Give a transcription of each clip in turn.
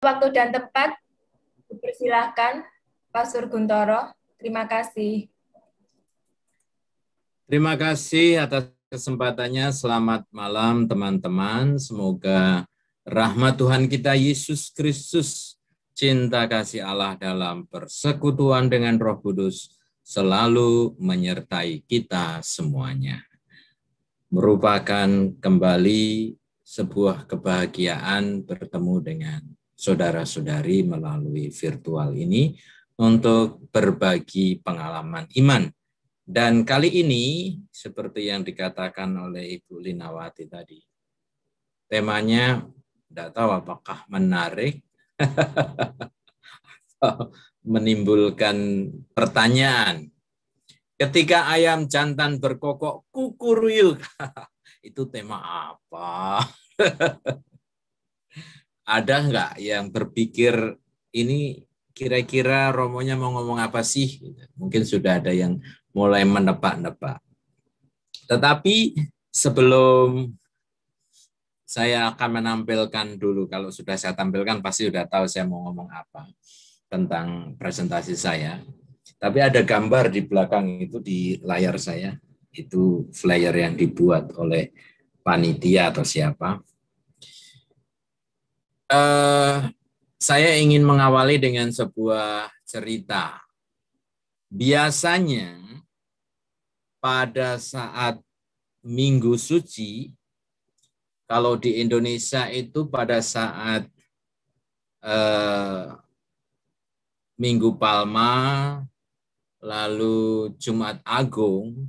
Waktu dan tempat, dipersilahkan Pak Surguntoro. Terima kasih. Terima kasih atas kesempatannya. Selamat malam teman-teman. Semoga rahmat Tuhan kita Yesus Kristus, cinta kasih Allah dalam persekutuan dengan Roh Kudus selalu menyertai kita semuanya. Merupakan kembali sebuah kebahagiaan bertemu dengan saudara-saudari melalui virtual ini untuk berbagi pengalaman iman. Dan kali ini, seperti yang dikatakan oleh Ibu Linawati tadi, temanya tidak tahu apakah menarik menimbulkan pertanyaan. Ketika ayam jantan berkokok kukuruyuk, itu tema apa? ada nggak yang berpikir ini kira-kira Romonya mau ngomong apa sih? Gitu. Mungkin sudah ada yang mulai menepak-nepak. Tetapi sebelum saya akan menampilkan dulu. Kalau sudah saya tampilkan pasti sudah tahu saya mau ngomong apa tentang presentasi saya. Tapi ada gambar di belakang itu di layar saya. Itu flyer yang dibuat oleh panitia atau siapa uh, saya ingin mengawali dengan sebuah cerita. Biasanya pada saat Minggu Suci, kalau di Indonesia itu pada saat eh, Minggu Palma, lalu Jumat Agung,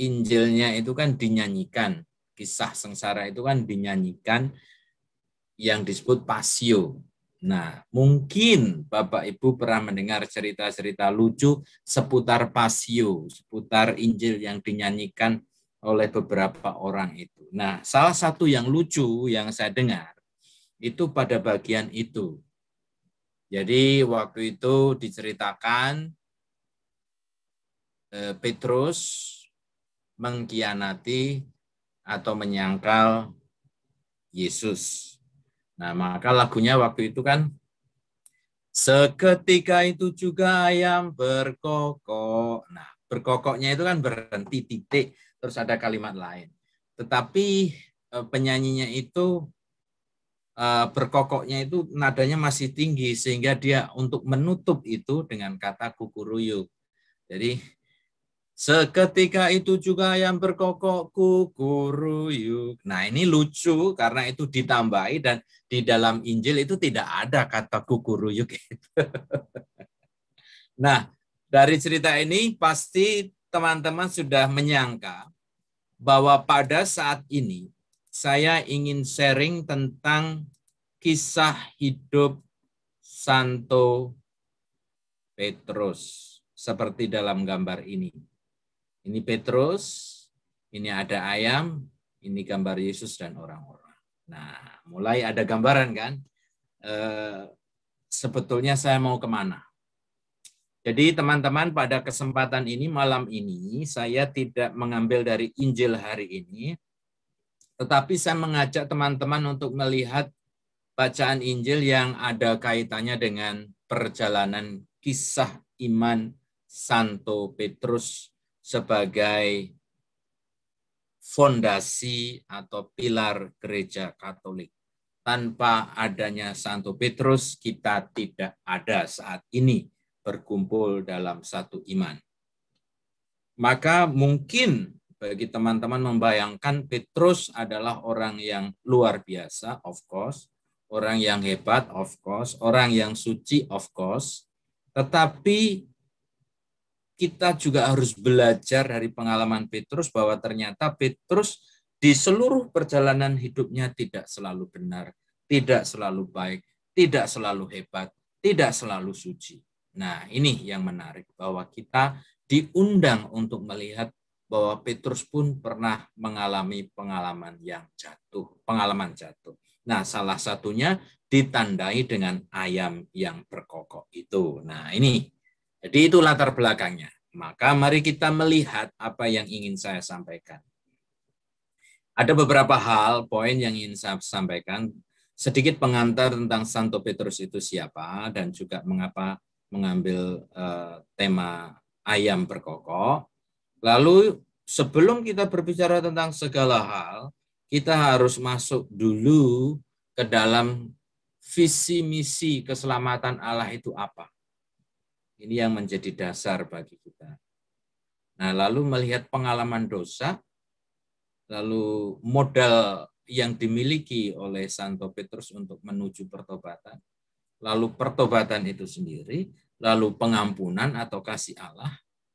Injilnya itu kan dinyanyikan, kisah sengsara itu kan dinyanyikan yang disebut pasio. Nah, mungkin Bapak Ibu pernah mendengar cerita-cerita lucu seputar pasio, seputar Injil yang dinyanyikan oleh beberapa orang itu. Nah, salah satu yang lucu yang saya dengar itu pada bagian itu. Jadi waktu itu diceritakan eh, Petrus mengkhianati atau menyangkal Yesus. Nah, maka lagunya waktu itu kan Seketika itu juga ayam berkokok. Nah, berkokoknya itu kan berhenti titik, terus ada kalimat lain. Tetapi e, penyanyinya itu e, berkokoknya itu nadanya masih tinggi sehingga dia untuk menutup itu dengan kata kukuruyuk. Jadi Seketika itu juga yang berkokok kukuruyuk. Nah ini lucu karena itu ditambahi dan di dalam Injil itu tidak ada kata kukuruyuk. nah dari cerita ini pasti teman-teman sudah menyangka bahwa pada saat ini saya ingin sharing tentang kisah hidup Santo Petrus seperti dalam gambar ini ini Petrus, ini ada ayam, ini gambar Yesus dan orang-orang. Nah, mulai ada gambaran kan? E, sebetulnya saya mau kemana? Jadi teman-teman pada kesempatan ini malam ini saya tidak mengambil dari Injil hari ini, tetapi saya mengajak teman-teman untuk melihat bacaan Injil yang ada kaitannya dengan perjalanan kisah iman Santo Petrus sebagai fondasi atau pilar gereja Katolik. Tanpa adanya Santo Petrus, kita tidak ada saat ini berkumpul dalam satu iman. Maka mungkin bagi teman-teman membayangkan Petrus adalah orang yang luar biasa, of course, orang yang hebat, of course, orang yang suci, of course, tetapi kita juga harus belajar dari pengalaman Petrus bahwa ternyata Petrus di seluruh perjalanan hidupnya tidak selalu benar, tidak selalu baik, tidak selalu hebat, tidak selalu suci. Nah, ini yang menarik bahwa kita diundang untuk melihat bahwa Petrus pun pernah mengalami pengalaman yang jatuh, pengalaman jatuh. Nah, salah satunya ditandai dengan ayam yang berkokok itu. Nah, ini jadi itu latar belakangnya. Maka mari kita melihat apa yang ingin saya sampaikan. Ada beberapa hal, poin yang ingin saya sampaikan, sedikit pengantar tentang Santo Petrus itu siapa dan juga mengapa mengambil eh, tema ayam berkokok. Lalu sebelum kita berbicara tentang segala hal, kita harus masuk dulu ke dalam visi misi keselamatan Allah itu apa. Ini yang menjadi dasar bagi kita. Nah, lalu melihat pengalaman dosa, lalu modal yang dimiliki oleh Santo Petrus untuk menuju pertobatan, lalu pertobatan itu sendiri, lalu pengampunan atau kasih Allah,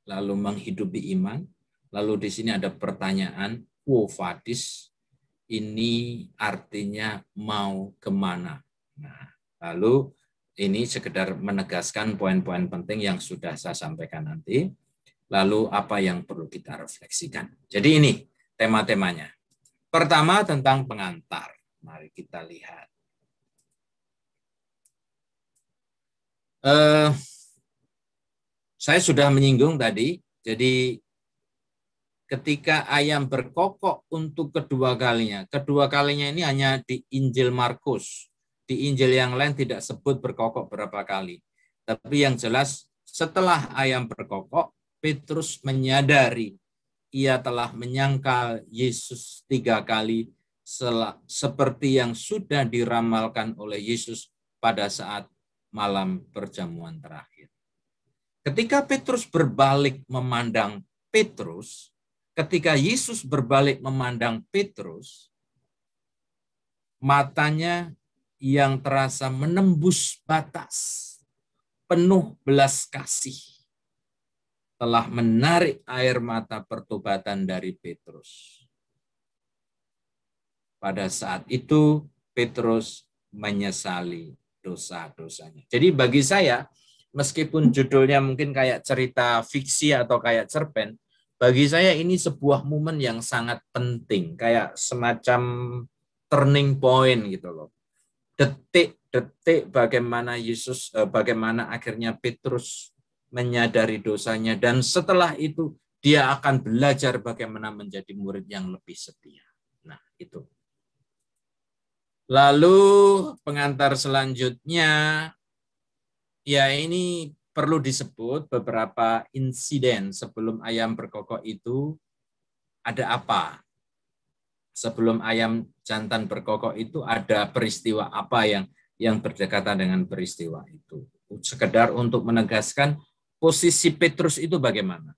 lalu menghidupi iman, lalu di sini ada pertanyaan, quo vadis, ini artinya mau kemana? Nah, lalu ini sekedar menegaskan poin-poin penting yang sudah saya sampaikan nanti. Lalu apa yang perlu kita refleksikan. Jadi ini tema-temanya. Pertama tentang pengantar. Mari kita lihat. Eh, saya sudah menyinggung tadi, jadi ketika ayam berkokok untuk kedua kalinya, kedua kalinya ini hanya di Injil Markus di Injil yang lain tidak sebut berkokok berapa kali. Tapi yang jelas setelah ayam berkokok, Petrus menyadari ia telah menyangkal Yesus tiga kali seperti yang sudah diramalkan oleh Yesus pada saat malam perjamuan terakhir. Ketika Petrus berbalik memandang Petrus, ketika Yesus berbalik memandang Petrus, matanya yang terasa menembus batas, penuh belas kasih, telah menarik air mata pertobatan dari Petrus. Pada saat itu, Petrus menyesali dosa-dosanya. Jadi bagi saya, meskipun judulnya mungkin kayak cerita fiksi atau kayak cerpen, bagi saya ini sebuah momen yang sangat penting, kayak semacam turning point gitu loh detik-detik bagaimana Yesus eh, bagaimana akhirnya Petrus menyadari dosanya dan setelah itu dia akan belajar bagaimana menjadi murid yang lebih setia. Nah, itu. Lalu pengantar selanjutnya ya ini perlu disebut beberapa insiden sebelum ayam berkokok itu ada apa sebelum ayam jantan berkokok itu ada peristiwa apa yang yang berdekatan dengan peristiwa itu. Sekedar untuk menegaskan posisi Petrus itu bagaimana.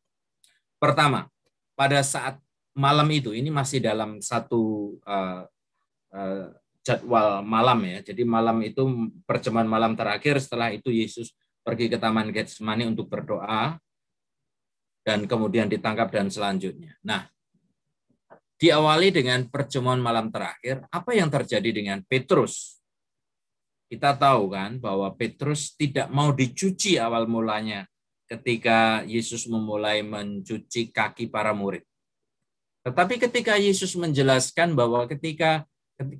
Pertama, pada saat malam itu, ini masih dalam satu uh, uh, jadwal malam ya. Jadi malam itu perjaman malam terakhir setelah itu Yesus pergi ke Taman Getsemani untuk berdoa dan kemudian ditangkap dan selanjutnya. Nah, diawali dengan perjamuan malam terakhir, apa yang terjadi dengan Petrus? Kita tahu kan bahwa Petrus tidak mau dicuci awal mulanya ketika Yesus memulai mencuci kaki para murid. Tetapi ketika Yesus menjelaskan bahwa ketika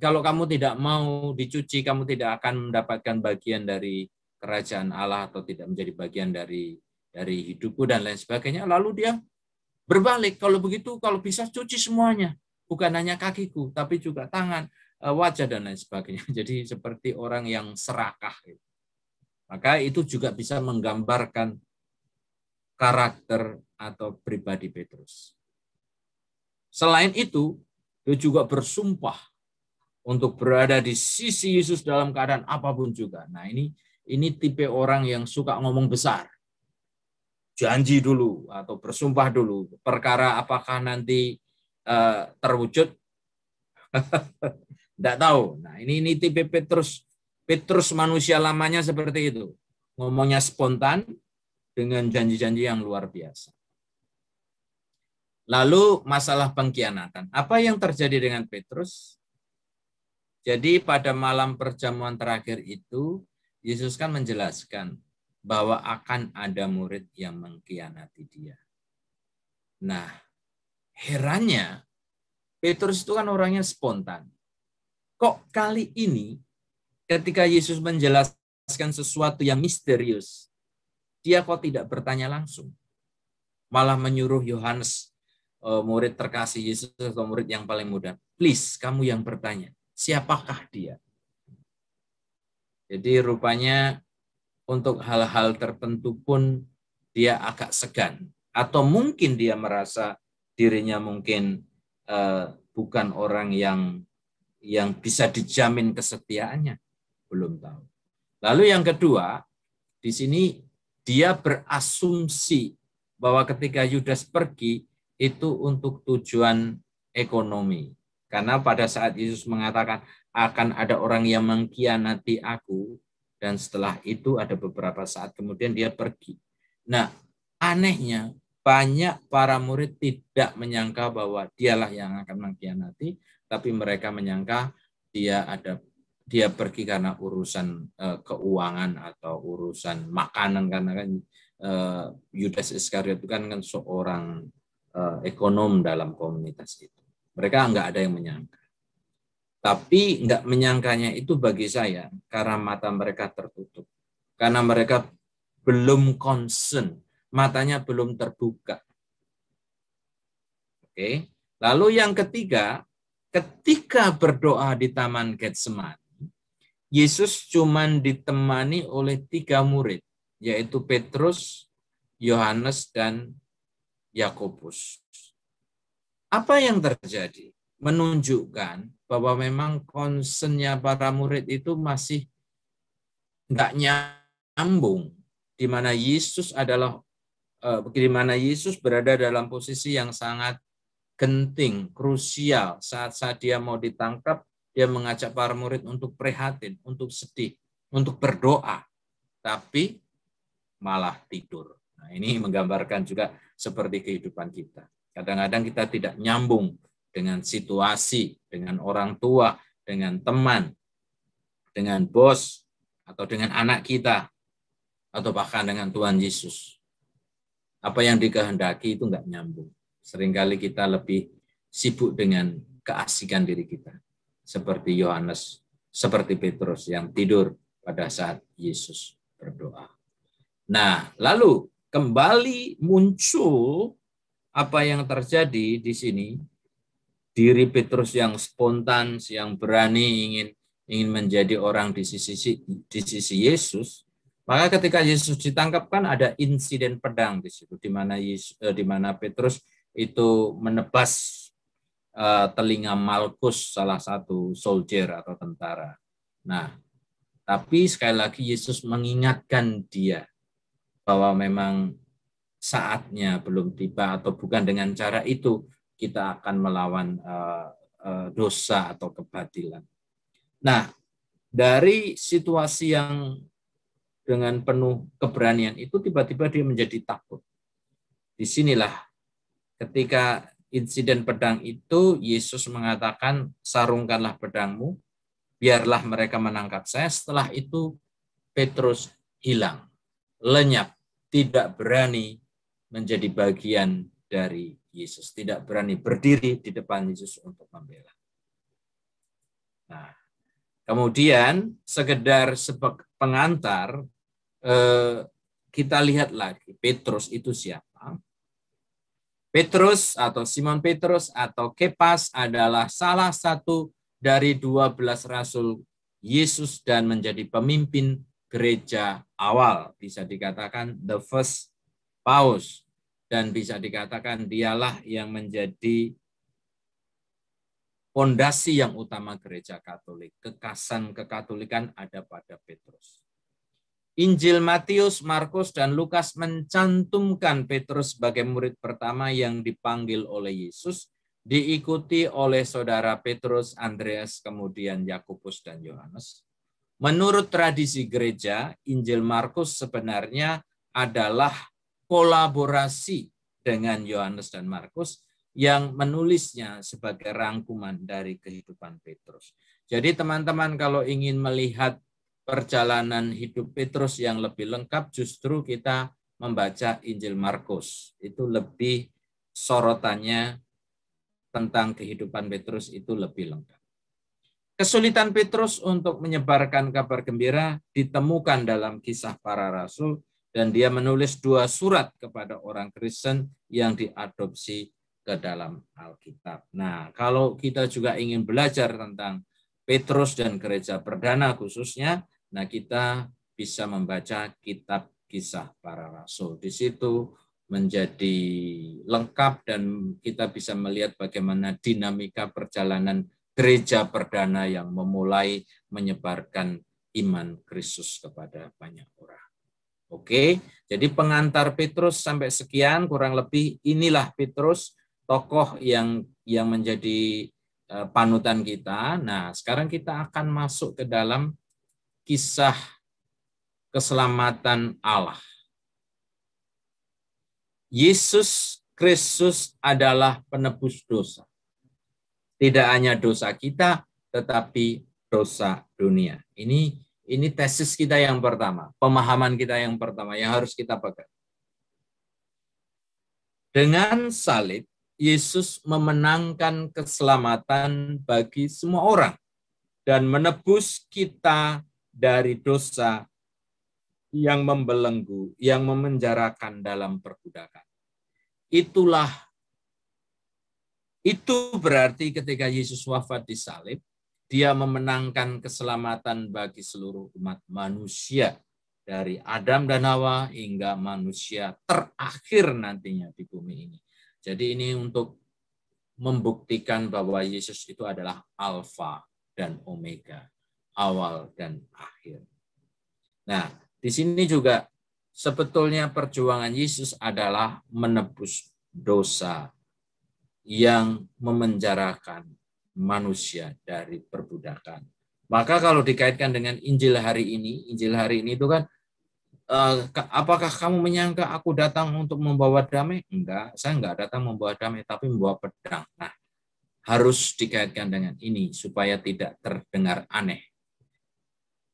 kalau kamu tidak mau dicuci, kamu tidak akan mendapatkan bagian dari kerajaan Allah atau tidak menjadi bagian dari dari hidupku dan lain sebagainya. Lalu dia Berbalik, kalau begitu, kalau bisa cuci semuanya. Bukan hanya kakiku, tapi juga tangan, eh, wajah, dan lain sebagainya. Jadi seperti orang yang serakah. Gitu. Maka itu juga bisa menggambarkan karakter atau pribadi Petrus. Selain itu, dia juga bersumpah untuk berada di sisi Yesus dalam keadaan apapun juga. Nah ini ini tipe orang yang suka ngomong besar janji dulu atau bersumpah dulu perkara apakah nanti uh, terwujud tidak tahu nah ini ini tipe Petrus Petrus manusia lamanya seperti itu ngomongnya spontan dengan janji-janji yang luar biasa lalu masalah pengkhianatan apa yang terjadi dengan Petrus jadi pada malam perjamuan terakhir itu Yesus kan menjelaskan bahwa akan ada murid yang mengkhianati dia. Nah, herannya Petrus itu kan orangnya spontan. Kok kali ini ketika Yesus menjelaskan sesuatu yang misterius, dia kok tidak bertanya langsung? Malah menyuruh Yohanes, eh, murid terkasih Yesus atau murid yang paling muda, please kamu yang bertanya, siapakah dia? Jadi rupanya untuk hal-hal tertentu pun dia agak segan atau mungkin dia merasa dirinya mungkin eh, bukan orang yang yang bisa dijamin kesetiaannya belum tahu. Lalu yang kedua, di sini dia berasumsi bahwa ketika Yudas pergi itu untuk tujuan ekonomi. Karena pada saat Yesus mengatakan akan ada orang yang mengkhianati aku, dan setelah itu ada beberapa saat kemudian dia pergi. Nah, anehnya banyak para murid tidak menyangka bahwa dialah yang akan mengkhianati, tapi mereka menyangka dia ada dia pergi karena urusan uh, keuangan atau urusan makanan karena kan uh, Yudas Iskariot itu kan, kan seorang uh, ekonom dalam komunitas itu. Mereka nggak ada yang menyangka. Tapi nggak menyangkanya itu bagi saya karena mata mereka tertutup. Karena mereka belum concern, matanya belum terbuka. Oke. Lalu yang ketiga, ketika berdoa di Taman Getsemani, Yesus cuma ditemani oleh tiga murid, yaitu Petrus, Yohanes, dan Yakobus. Apa yang terjadi? Menunjukkan bahwa memang konsennya para murid itu masih tidak nyambung di mana Yesus adalah eh, di mana Yesus berada dalam posisi yang sangat genting, krusial. Saat-saat dia mau ditangkap, dia mengajak para murid untuk prihatin, untuk sedih, untuk berdoa. Tapi malah tidur. Nah, ini menggambarkan juga seperti kehidupan kita. Kadang-kadang kita tidak nyambung dengan situasi, dengan orang tua, dengan teman, dengan bos, atau dengan anak kita, atau bahkan dengan Tuhan Yesus. Apa yang dikehendaki itu enggak nyambung. Seringkali kita lebih sibuk dengan keasikan diri kita. Seperti Yohanes, seperti Petrus yang tidur pada saat Yesus berdoa. Nah, lalu kembali muncul apa yang terjadi di sini diri Petrus yang spontan, yang berani ingin ingin menjadi orang di sisi di sisi Yesus, maka ketika Yesus ditangkapkan ada insiden pedang di situ di mana eh, di mana Petrus itu menebas eh, telinga Malkus salah satu soldier atau tentara. Nah, tapi sekali lagi Yesus mengingatkan dia bahwa memang saatnya belum tiba atau bukan dengan cara itu kita akan melawan eh, eh, dosa atau kebatilan. Nah, dari situasi yang dengan penuh keberanian itu tiba-tiba dia menjadi takut. Disinilah ketika insiden pedang itu Yesus mengatakan sarungkanlah pedangmu, biarlah mereka menangkap saya. Setelah itu Petrus hilang, lenyap, tidak berani menjadi bagian dari Yesus, tidak berani berdiri di depan Yesus untuk membela. Nah, kemudian sekedar sebagai pengantar eh, kita lihat lagi Petrus itu siapa? Petrus atau Simon Petrus atau Kepas adalah salah satu dari 12 rasul Yesus dan menjadi pemimpin gereja awal. Bisa dikatakan the first paus dan bisa dikatakan dialah yang menjadi fondasi yang utama gereja Katolik. Kekasan kekatolikan ada pada Petrus. Injil Matius, Markus, dan Lukas mencantumkan Petrus sebagai murid pertama yang dipanggil oleh Yesus, diikuti oleh saudara Petrus, Andreas, kemudian Yakobus dan Yohanes. Menurut tradisi gereja, Injil Markus sebenarnya adalah kolaborasi dengan Yohanes dan Markus yang menulisnya sebagai rangkuman dari kehidupan Petrus. Jadi teman-teman kalau ingin melihat perjalanan hidup Petrus yang lebih lengkap justru kita membaca Injil Markus. Itu lebih sorotannya tentang kehidupan Petrus itu lebih lengkap. Kesulitan Petrus untuk menyebarkan kabar gembira ditemukan dalam kisah para rasul dan dia menulis dua surat kepada orang Kristen yang diadopsi ke dalam Alkitab. Nah, kalau kita juga ingin belajar tentang Petrus dan gereja perdana khususnya, nah kita bisa membaca kitab kisah para rasul. Di situ menjadi lengkap dan kita bisa melihat bagaimana dinamika perjalanan gereja perdana yang memulai menyebarkan iman Kristus kepada banyak orang. Oke, jadi pengantar Petrus sampai sekian kurang lebih inilah Petrus tokoh yang yang menjadi eh, panutan kita. Nah, sekarang kita akan masuk ke dalam kisah keselamatan Allah. Yesus Kristus adalah penebus dosa. Tidak hanya dosa kita, tetapi dosa dunia. Ini ini tesis kita yang pertama, pemahaman kita yang pertama yang harus kita pegang. Dengan salib, Yesus memenangkan keselamatan bagi semua orang dan menebus kita dari dosa yang membelenggu, yang memenjarakan dalam perbudakan. Itulah itu berarti ketika Yesus wafat di salib, dia memenangkan keselamatan bagi seluruh umat manusia dari Adam dan Hawa hingga manusia terakhir nantinya di bumi ini. Jadi ini untuk membuktikan bahwa Yesus itu adalah alfa dan omega, awal dan akhir. Nah, di sini juga sebetulnya perjuangan Yesus adalah menebus dosa yang memenjarakan manusia dari perbudakan. Maka kalau dikaitkan dengan Injil hari ini, Injil hari ini itu kan eh, apakah kamu menyangka aku datang untuk membawa damai? Enggak, saya enggak datang membawa damai tapi membawa pedang. Nah, harus dikaitkan dengan ini supaya tidak terdengar aneh.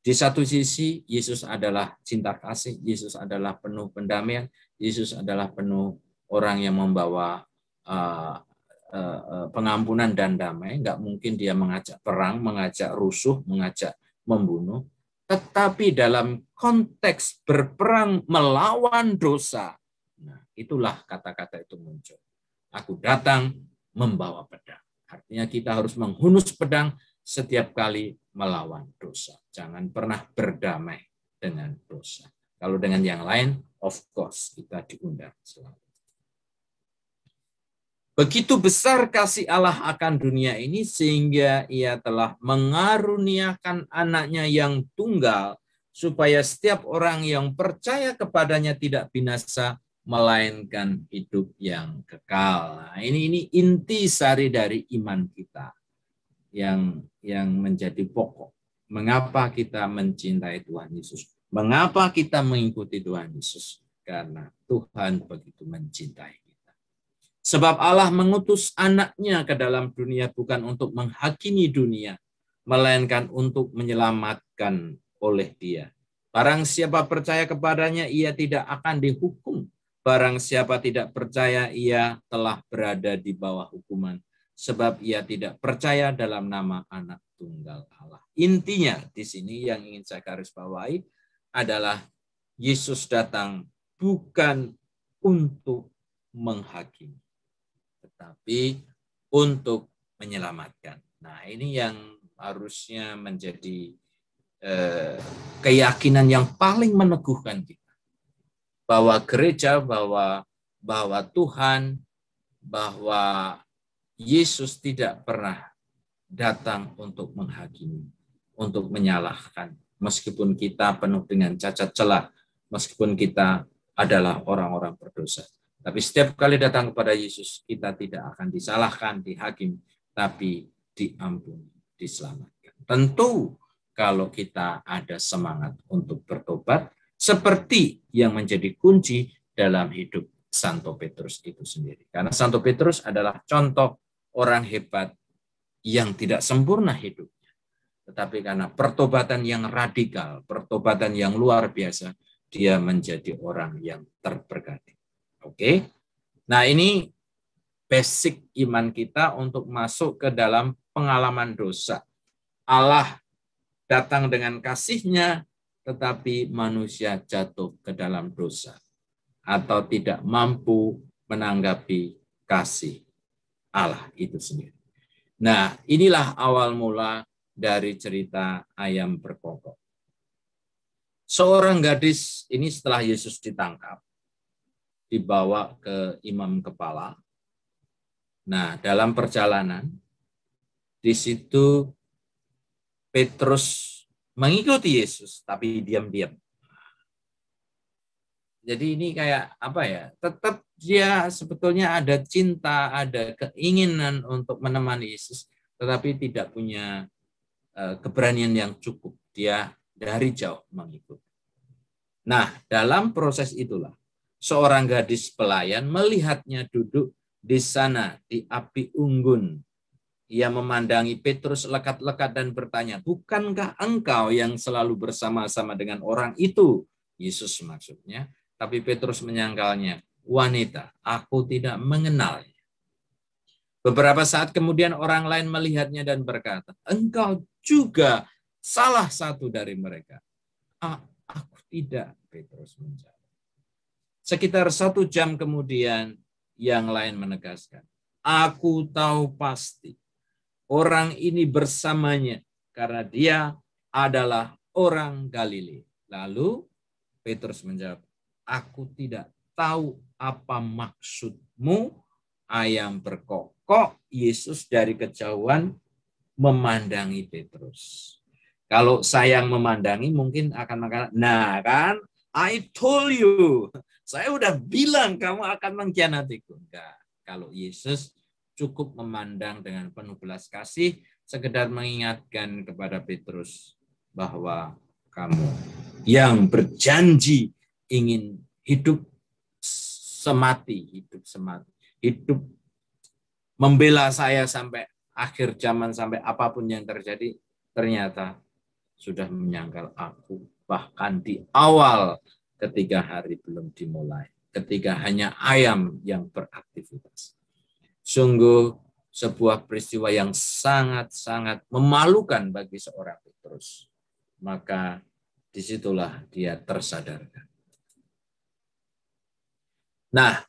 Di satu sisi, Yesus adalah cinta kasih, Yesus adalah penuh pendamaian, Yesus adalah penuh orang yang membawa eh, Eh, eh, pengampunan dan damai, nggak mungkin dia mengajak perang, mengajak rusuh, mengajak membunuh. Tetapi dalam konteks berperang melawan dosa, nah, itulah kata-kata itu muncul. Aku datang membawa pedang. Artinya kita harus menghunus pedang setiap kali melawan dosa. Jangan pernah berdamai dengan dosa. Kalau dengan yang lain, of course, kita diundang selalu. Begitu besar kasih Allah akan dunia ini sehingga ia telah mengaruniakan anaknya yang tunggal supaya setiap orang yang percaya kepadanya tidak binasa melainkan hidup yang kekal. Nah, ini ini inti sari dari iman kita yang yang menjadi pokok. Mengapa kita mencintai Tuhan Yesus? Mengapa kita mengikuti Tuhan Yesus? Karena Tuhan begitu mencintai Sebab Allah mengutus anaknya ke dalam dunia bukan untuk menghakimi dunia, melainkan untuk menyelamatkan oleh dia. Barang siapa percaya kepadanya, ia tidak akan dihukum. Barang siapa tidak percaya, ia telah berada di bawah hukuman. Sebab ia tidak percaya dalam nama anak tunggal Allah. Intinya di sini yang ingin saya garis bawahi adalah Yesus datang bukan untuk menghakimi tapi untuk menyelamatkan. Nah, ini yang harusnya menjadi eh, keyakinan yang paling meneguhkan kita bahwa gereja, bahwa bahwa Tuhan, bahwa Yesus tidak pernah datang untuk menghakimi, untuk menyalahkan, meskipun kita penuh dengan cacat celah, meskipun kita adalah orang-orang berdosa. Tapi setiap kali datang kepada Yesus, kita tidak akan disalahkan, dihakim, tapi diampuni, diselamatkan. Tentu kalau kita ada semangat untuk bertobat, seperti yang menjadi kunci dalam hidup Santo Petrus itu sendiri. Karena Santo Petrus adalah contoh orang hebat yang tidak sempurna hidupnya. Tetapi karena pertobatan yang radikal, pertobatan yang luar biasa, dia menjadi orang yang terberkati. Oke. Okay? Nah, ini basic iman kita untuk masuk ke dalam pengalaman dosa. Allah datang dengan kasihnya, tetapi manusia jatuh ke dalam dosa atau tidak mampu menanggapi kasih Allah itu sendiri. Nah, inilah awal mula dari cerita ayam berkokok. Seorang gadis ini setelah Yesus ditangkap, dibawa ke imam kepala. Nah, dalam perjalanan di situ Petrus mengikuti Yesus tapi diam-diam. Jadi ini kayak apa ya? Tetap dia sebetulnya ada cinta, ada keinginan untuk menemani Yesus, tetapi tidak punya eh, keberanian yang cukup. Dia dari jauh mengikuti. Nah, dalam proses itulah seorang gadis pelayan melihatnya duduk di sana di api unggun. Ia memandangi Petrus lekat-lekat dan bertanya, "Bukankah engkau yang selalu bersama-sama dengan orang itu?" Yesus maksudnya. Tapi Petrus menyangkalnya, "Wanita, aku tidak mengenalnya." Beberapa saat kemudian orang lain melihatnya dan berkata, "Engkau juga salah satu dari mereka." "Aku tidak," Petrus menjawab. Sekitar satu jam kemudian yang lain menegaskan, aku tahu pasti orang ini bersamanya karena dia adalah orang Galilea. Lalu Petrus menjawab, aku tidak tahu apa maksudmu ayam berkokok. Yesus dari kejauhan memandangi Petrus. Kalau sayang memandangi mungkin akan mengatakan, nah kan, I told you, saya udah bilang kamu akan mengkhianatiku. Enggak. Kalau Yesus cukup memandang dengan penuh belas kasih, sekedar mengingatkan kepada Petrus bahwa kamu yang berjanji ingin hidup semati, hidup semati, hidup membela saya sampai akhir zaman sampai apapun yang terjadi ternyata sudah menyangkal aku bahkan di awal ketika hari belum dimulai, ketika hanya ayam yang beraktivitas. Sungguh sebuah peristiwa yang sangat-sangat memalukan bagi seorang Petrus. Maka disitulah dia tersadarkan. Nah,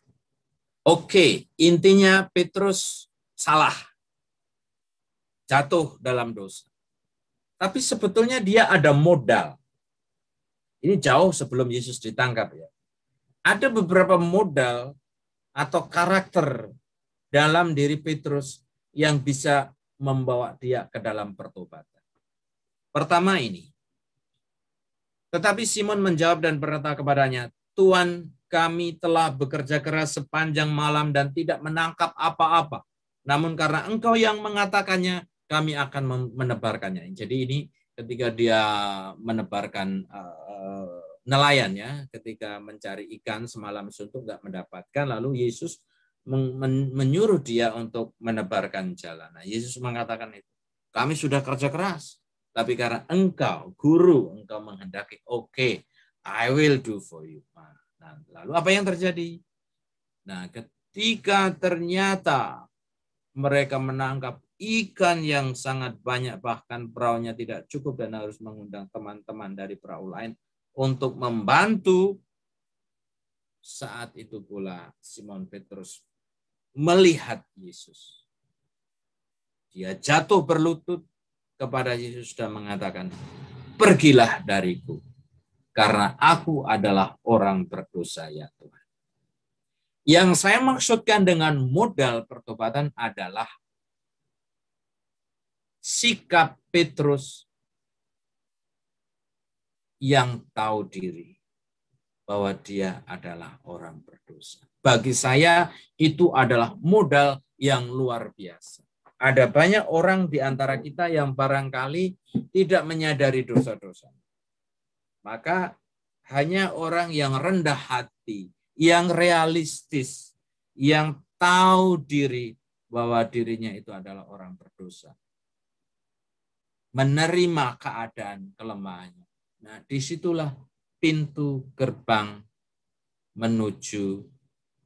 oke, okay, intinya Petrus salah. Jatuh dalam dosa. Tapi sebetulnya dia ada modal ini jauh sebelum Yesus ditangkap ya. Ada beberapa modal atau karakter dalam diri Petrus yang bisa membawa dia ke dalam pertobatan. Pertama ini. Tetapi Simon menjawab dan berkata kepadanya, "Tuan, kami telah bekerja keras sepanjang malam dan tidak menangkap apa-apa. Namun karena engkau yang mengatakannya, kami akan menebarkannya." Jadi ini ketika dia menebarkan uh, nelayan ya, ketika mencari ikan semalam suntuk nggak mendapatkan, lalu Yesus menyuruh dia untuk menebarkan jalan. Nah, Yesus mengatakan itu. Kami sudah kerja keras, tapi karena engkau guru, engkau menghendaki, oke, okay, I will do for you. Nah, nah, lalu apa yang terjadi? Nah, ketika ternyata mereka menangkap ikan yang sangat banyak bahkan perahunya tidak cukup dan harus mengundang teman-teman dari perahu lain untuk membantu. Saat itu pula Simon Petrus melihat Yesus. Dia jatuh berlutut kepada Yesus dan mengatakan, "Pergilah dariku, karena aku adalah orang berdosa ya Tuhan." Yang saya maksudkan dengan modal pertobatan adalah sikap Petrus yang tahu diri bahwa dia adalah orang berdosa. Bagi saya itu adalah modal yang luar biasa. Ada banyak orang di antara kita yang barangkali tidak menyadari dosa-dosa. Maka hanya orang yang rendah hati, yang realistis, yang tahu diri bahwa dirinya itu adalah orang berdosa menerima keadaan kelemahannya. Nah, disitulah pintu gerbang menuju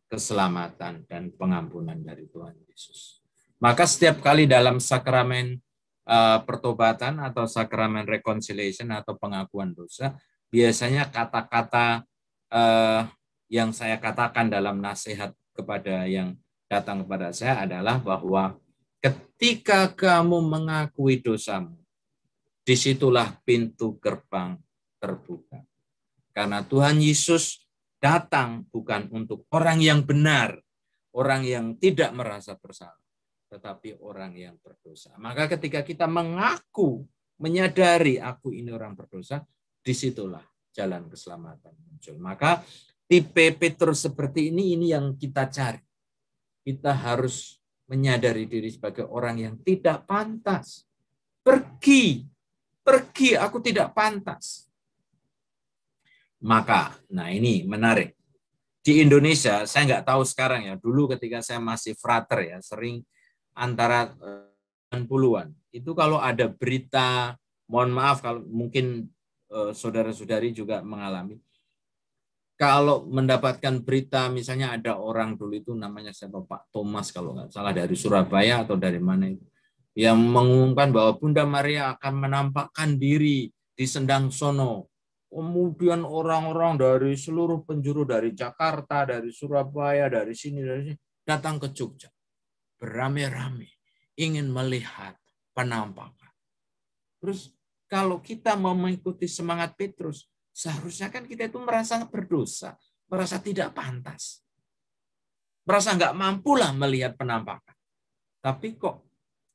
keselamatan dan pengampunan dari Tuhan Yesus. Maka setiap kali dalam sakramen uh, pertobatan atau sakramen reconciliation atau pengakuan dosa, biasanya kata-kata uh, yang saya katakan dalam nasihat kepada yang datang kepada saya adalah bahwa ketika kamu mengakui dosamu, disitulah pintu gerbang terbuka. Karena Tuhan Yesus datang bukan untuk orang yang benar, orang yang tidak merasa bersalah, tetapi orang yang berdosa. Maka ketika kita mengaku, menyadari aku ini orang berdosa, disitulah jalan keselamatan muncul. Maka tipe Petrus seperti ini, ini yang kita cari. Kita harus menyadari diri sebagai orang yang tidak pantas. Pergi Pergi, aku tidak pantas. Maka, nah ini menarik. Di Indonesia, saya nggak tahu sekarang ya, dulu ketika saya masih frater ya, sering antara 90-an. Eh, itu kalau ada berita, mohon maaf kalau mungkin eh, saudara-saudari juga mengalami, kalau mendapatkan berita misalnya ada orang dulu itu namanya siapa Pak Thomas kalau nggak salah dari Surabaya atau dari mana itu yang mengumumkan bahwa Bunda Maria akan menampakkan diri di Sendang Sono. Kemudian orang-orang dari seluruh penjuru dari Jakarta, dari Surabaya, dari sini dari sini datang ke Jogja beramai-ramai ingin melihat penampakan. Terus kalau kita mau mengikuti semangat Petrus, seharusnya kan kita itu merasa berdosa, merasa tidak pantas merasa nggak mampulah melihat penampakan. Tapi kok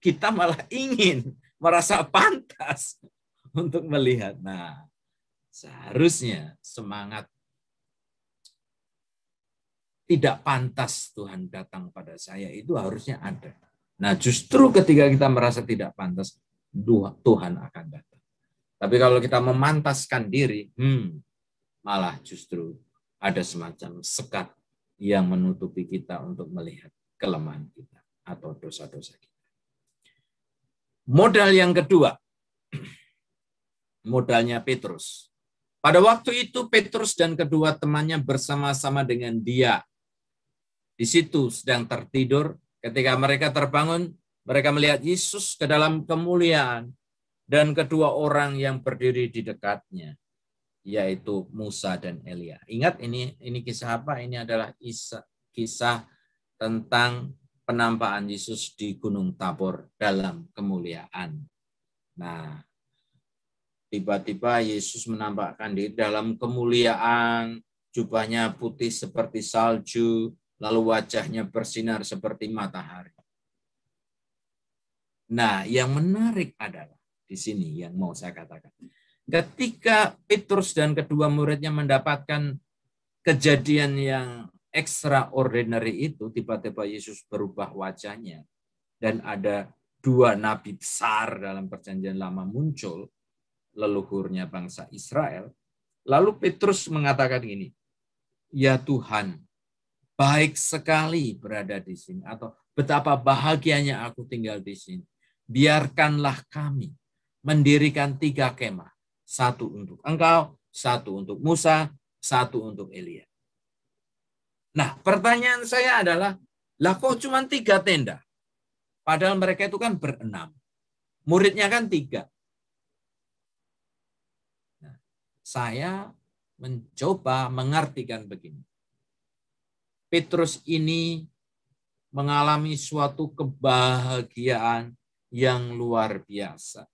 kita malah ingin merasa pantas untuk melihat. Nah, seharusnya semangat tidak pantas Tuhan datang pada saya itu harusnya ada. Nah, justru ketika kita merasa tidak pantas, Tuhan akan datang. Tapi kalau kita memantaskan diri, hmm, malah justru ada semacam sekat yang menutupi kita untuk melihat kelemahan kita atau dosa-dosa kita. Modal yang kedua, modalnya Petrus. Pada waktu itu Petrus dan kedua temannya bersama-sama dengan dia. Di situ sedang tertidur. Ketika mereka terbangun, mereka melihat Yesus ke dalam kemuliaan dan kedua orang yang berdiri di dekatnya, yaitu Musa dan Elia. Ingat ini ini kisah apa? Ini adalah kisah, kisah tentang penampakan Yesus di Gunung Tabor dalam kemuliaan. Nah, tiba-tiba Yesus menampakkan diri dalam kemuliaan, jubahnya putih seperti salju, lalu wajahnya bersinar seperti matahari. Nah, yang menarik adalah di sini yang mau saya katakan. Ketika Petrus dan kedua muridnya mendapatkan kejadian yang extraordinary itu tiba-tiba Yesus berubah wajahnya dan ada dua nabi besar dalam perjanjian lama muncul leluhurnya bangsa Israel. Lalu Petrus mengatakan gini, "Ya Tuhan, baik sekali berada di sini atau betapa bahagianya aku tinggal di sini. Biarkanlah kami mendirikan tiga kemah, satu untuk engkau, satu untuk Musa, satu untuk Elia. Nah, pertanyaan saya adalah, lah kok cuma tiga tenda? Padahal mereka itu kan berenam. Muridnya kan tiga. Nah, saya mencoba mengartikan begini. Petrus ini mengalami suatu kebahagiaan yang luar biasa.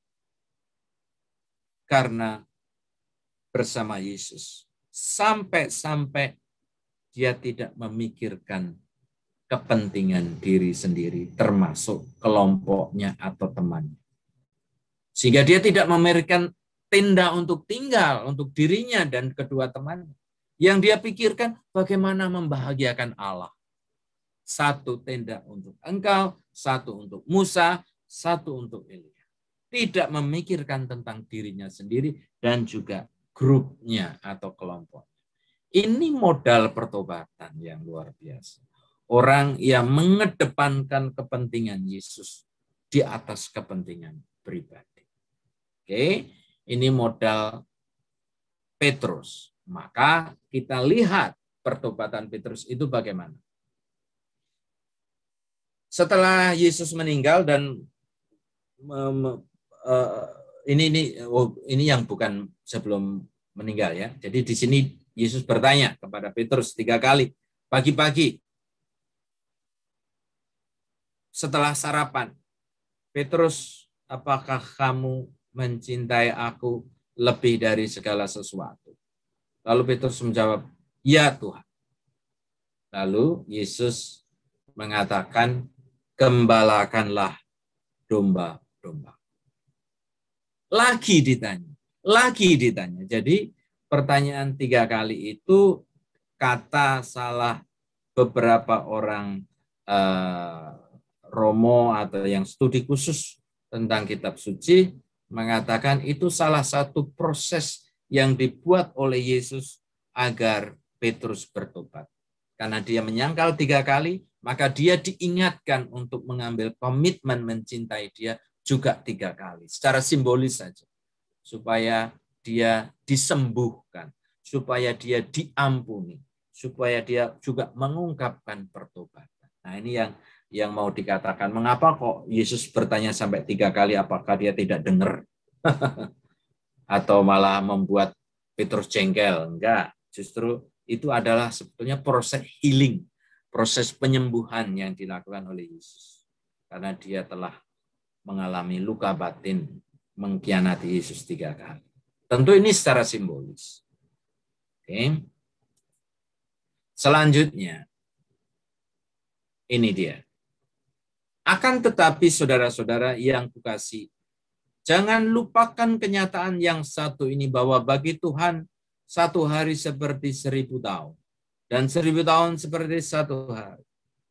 Karena bersama Yesus. Sampai-sampai dia tidak memikirkan kepentingan diri sendiri, termasuk kelompoknya atau temannya. Sehingga dia tidak memikirkan tenda untuk tinggal untuk dirinya dan kedua temannya. Yang dia pikirkan bagaimana membahagiakan Allah. Satu tenda untuk engkau, satu untuk Musa, satu untuk Elia. Tidak memikirkan tentang dirinya sendiri dan juga grupnya atau kelompok. Ini modal pertobatan yang luar biasa. Orang yang mengedepankan kepentingan Yesus di atas kepentingan pribadi. Oke, ini modal Petrus. Maka kita lihat pertobatan Petrus itu bagaimana. Setelah Yesus meninggal dan eh, ini ini oh, ini yang bukan sebelum meninggal ya. Jadi di sini Yesus bertanya kepada Petrus tiga kali, pagi-pagi setelah sarapan, Petrus, apakah kamu mencintai aku lebih dari segala sesuatu? Lalu Petrus menjawab, ya Tuhan. Lalu Yesus mengatakan, gembalakanlah domba-domba. Lagi ditanya, lagi ditanya. Jadi pertanyaan tiga kali itu kata salah beberapa orang eh, Romo atau yang studi khusus tentang kitab suci mengatakan itu salah satu proses yang dibuat oleh Yesus agar Petrus bertobat. Karena dia menyangkal tiga kali, maka dia diingatkan untuk mengambil komitmen mencintai dia juga tiga kali. Secara simbolis saja. Supaya dia disembuhkan, supaya dia diampuni, supaya dia juga mengungkapkan pertobatan. Nah, ini yang yang mau dikatakan. Mengapa kok Yesus bertanya sampai tiga kali apakah dia tidak dengar? Atau malah membuat Petrus jengkel? Enggak, justru itu adalah sebetulnya proses healing, proses penyembuhan yang dilakukan oleh Yesus. Karena dia telah mengalami luka batin mengkhianati Yesus tiga kali. Tentu ini secara simbolis. Oke. Selanjutnya, ini dia. Akan tetapi saudara-saudara yang kukasih, jangan lupakan kenyataan yang satu ini bahwa bagi Tuhan satu hari seperti seribu tahun dan seribu tahun seperti satu hari.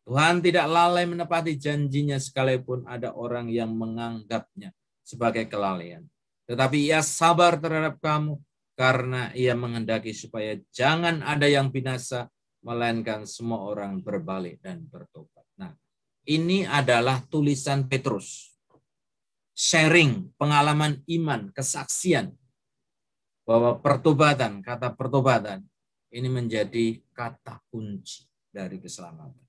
Tuhan tidak lalai menepati janjinya sekalipun ada orang yang menganggapnya sebagai kelalaian. Tetapi ia sabar terhadap kamu karena ia menghendaki supaya jangan ada yang binasa, melainkan semua orang berbalik dan bertobat. Nah, ini adalah tulisan Petrus. Sharing pengalaman iman, kesaksian bahwa pertobatan, kata pertobatan ini menjadi kata kunci dari keselamatan.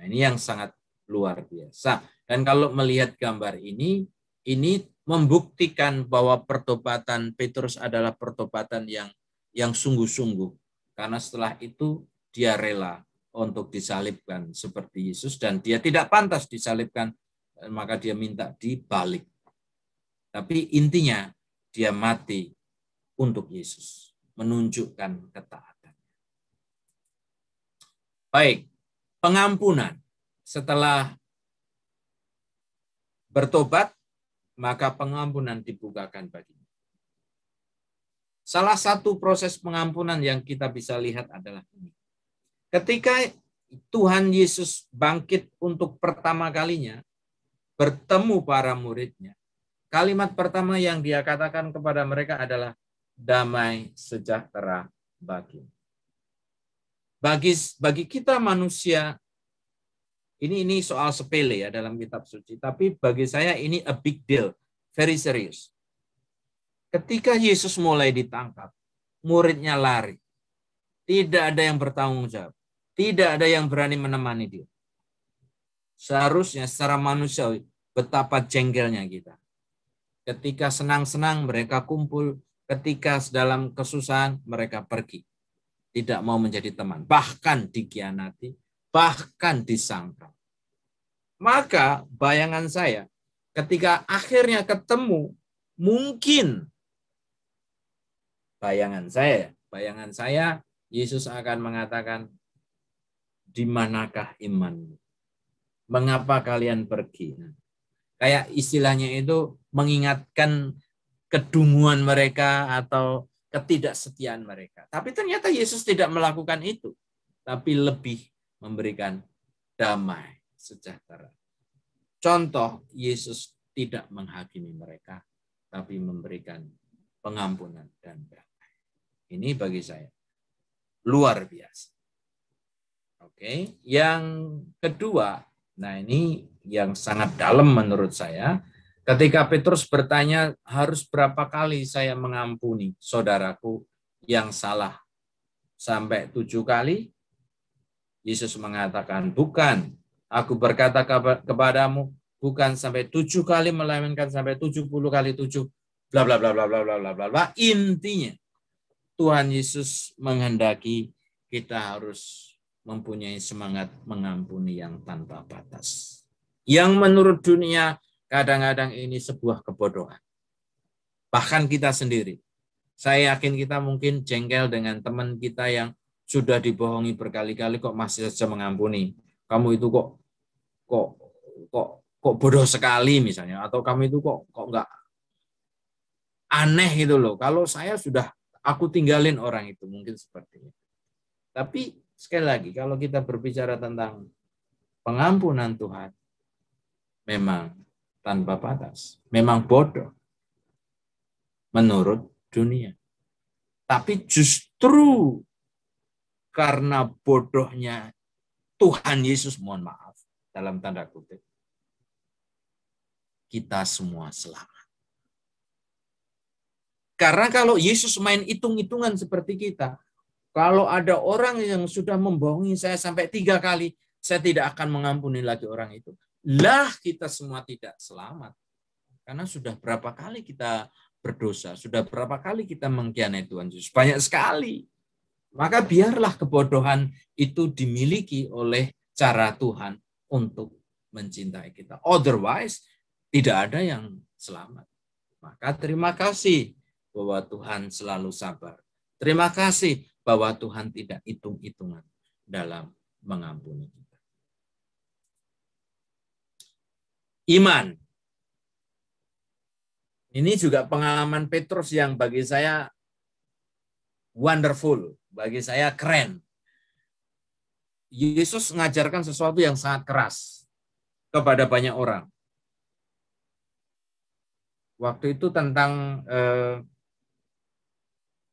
Nah, ini yang sangat luar biasa. Dan kalau melihat gambar ini, ini membuktikan bahwa pertobatan Petrus adalah pertobatan yang yang sungguh-sungguh karena setelah itu dia rela untuk disalibkan seperti Yesus dan dia tidak pantas disalibkan eh, maka dia minta dibalik. Tapi intinya dia mati untuk Yesus, menunjukkan ketaatan Baik, pengampunan setelah bertobat maka pengampunan dibukakan baginya. Salah satu proses pengampunan yang kita bisa lihat adalah ini. Ketika Tuhan Yesus bangkit untuk pertama kalinya, bertemu para muridnya, kalimat pertama yang dia katakan kepada mereka adalah damai sejahtera bagi. Bagi bagi kita manusia ini ini soal sepele ya dalam kitab suci, tapi bagi saya ini a big deal, very serious. Ketika Yesus mulai ditangkap, muridnya lari. Tidak ada yang bertanggung jawab. Tidak ada yang berani menemani dia. Seharusnya secara manusiawi betapa jengkelnya kita. Ketika senang-senang mereka kumpul, ketika dalam kesusahan mereka pergi. Tidak mau menjadi teman, bahkan dikhianati, bahkan disangka Maka bayangan saya ketika akhirnya ketemu mungkin bayangan saya, bayangan saya Yesus akan mengatakan di manakah imanmu? Mengapa kalian pergi? Nah, kayak istilahnya itu mengingatkan kedunguan mereka atau ketidaksetiaan mereka. Tapi ternyata Yesus tidak melakukan itu. Tapi lebih memberikan damai, sejahtera. Contoh, Yesus tidak menghakimi mereka, tapi memberikan pengampunan dan damai. Ini bagi saya luar biasa. Oke, yang kedua, nah ini yang sangat dalam menurut saya. Ketika Petrus bertanya, harus berapa kali saya mengampuni saudaraku yang salah? Sampai tujuh kali? Yesus mengatakan, bukan aku berkata kepadamu, bukan sampai tujuh kali melainkan sampai tujuh puluh kali tujuh, bla bla bla bla bla bla bla bla bla. Intinya Tuhan Yesus menghendaki kita harus mempunyai semangat mengampuni yang tanpa batas. Yang menurut dunia kadang-kadang ini sebuah kebodohan. Bahkan kita sendiri. Saya yakin kita mungkin jengkel dengan teman kita yang sudah dibohongi berkali-kali kok masih saja mengampuni. Kamu itu kok kok kok kok bodoh sekali misalnya atau kamu itu kok kok nggak aneh gitu loh. Kalau saya sudah aku tinggalin orang itu mungkin seperti itu. Tapi sekali lagi kalau kita berbicara tentang pengampunan Tuhan memang tanpa batas, memang bodoh menurut dunia. Tapi justru karena bodohnya Tuhan Yesus, mohon maaf, dalam tanda kutip, kita semua selamat. Karena kalau Yesus main hitung-hitungan seperti kita, kalau ada orang yang sudah membohongi saya sampai tiga kali, saya tidak akan mengampuni lagi orang itu. Lah kita semua tidak selamat. Karena sudah berapa kali kita berdosa, sudah berapa kali kita mengkhianati Tuhan Yesus. Banyak sekali. Maka biarlah kebodohan itu dimiliki oleh cara Tuhan untuk mencintai kita. Otherwise, tidak ada yang selamat. Maka terima kasih bahwa Tuhan selalu sabar. Terima kasih bahwa Tuhan tidak hitung-hitungan dalam mengampuni kita. Iman. Ini juga pengalaman Petrus yang bagi saya wonderful, bagi saya keren. Yesus mengajarkan sesuatu yang sangat keras kepada banyak orang. Waktu itu tentang eh,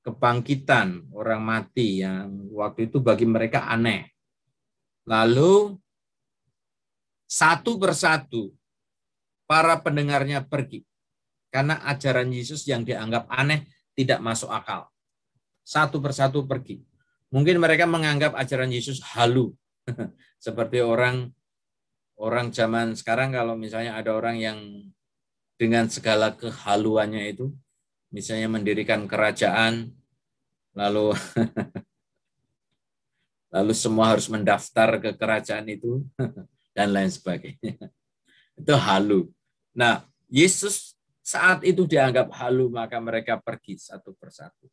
kebangkitan orang mati yang waktu itu bagi mereka aneh. Lalu satu persatu para pendengarnya pergi karena ajaran Yesus yang dianggap aneh tidak masuk akal satu persatu pergi. Mungkin mereka menganggap ajaran Yesus halu. Seperti orang orang zaman sekarang kalau misalnya ada orang yang dengan segala kehaluannya itu misalnya mendirikan kerajaan lalu lalu semua harus mendaftar ke kerajaan itu dan lain sebagainya. Itu halu. Nah, Yesus saat itu dianggap halu maka mereka pergi satu persatu.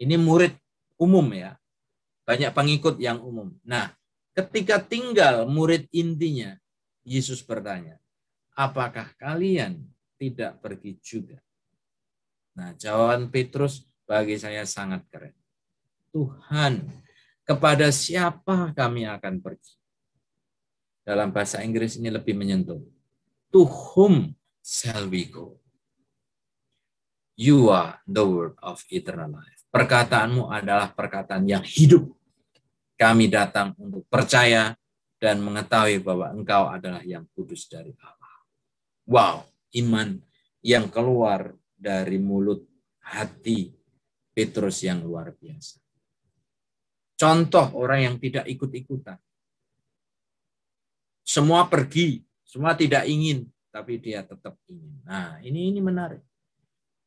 Ini murid umum ya. Banyak pengikut yang umum. Nah, ketika tinggal murid intinya, Yesus bertanya, apakah kalian tidak pergi juga? Nah, jawaban Petrus bagi saya sangat keren. Tuhan, kepada siapa kami akan pergi? Dalam bahasa Inggris ini lebih menyentuh. To whom shall we go? You are the word of eternal life. Perkataanmu adalah perkataan yang hidup. Kami datang untuk percaya dan mengetahui bahwa engkau adalah yang kudus dari Allah. Wow, iman yang keluar dari mulut hati Petrus yang luar biasa. Contoh orang yang tidak ikut-ikutan. Semua pergi, semua tidak ingin, tapi dia tetap ingin. Nah, ini ini menarik.